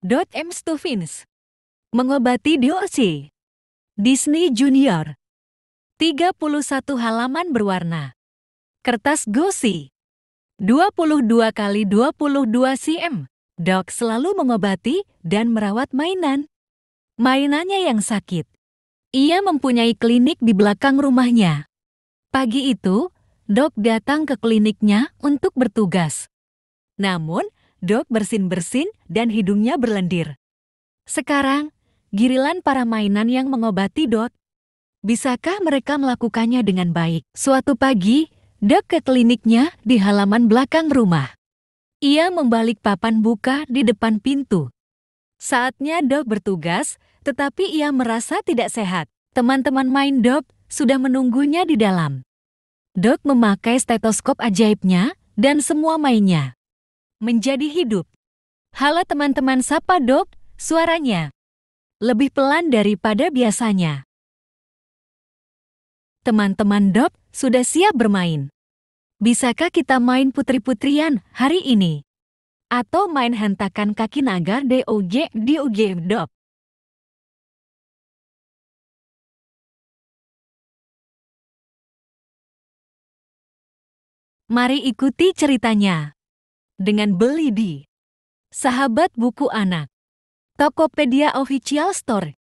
M. Stuvins Mengobati DOC Disney Junior 31 halaman berwarna Kertas Gosi 22 kali 22 cm Doc selalu mengobati dan merawat mainan. Mainannya yang sakit. Ia mempunyai klinik di belakang rumahnya. Pagi itu, Doc datang ke kliniknya untuk bertugas. Namun, Dok bersin-bersin dan hidungnya berlendir. Sekarang, giliran para mainan yang mengobati Dot. Bisakah mereka melakukannya dengan baik? Suatu pagi, Dok ke kliniknya di halaman belakang rumah. Ia membalik papan buka di depan pintu. Saatnya Dok bertugas, tetapi ia merasa tidak sehat. Teman-teman main Dok sudah menunggunya di dalam. Dok memakai stetoskop ajaibnya dan semua mainnya menjadi hidup. Halo teman-teman Sapa Dok, suaranya lebih pelan daripada biasanya. Teman-teman Dok, sudah siap bermain? Bisakah kita main putri-putrian hari ini? Atau main hentakan kaki naga DOG di UG Dok? Mari ikuti ceritanya dengan beli di Sahabat Buku Anak. Tokopedia Official Store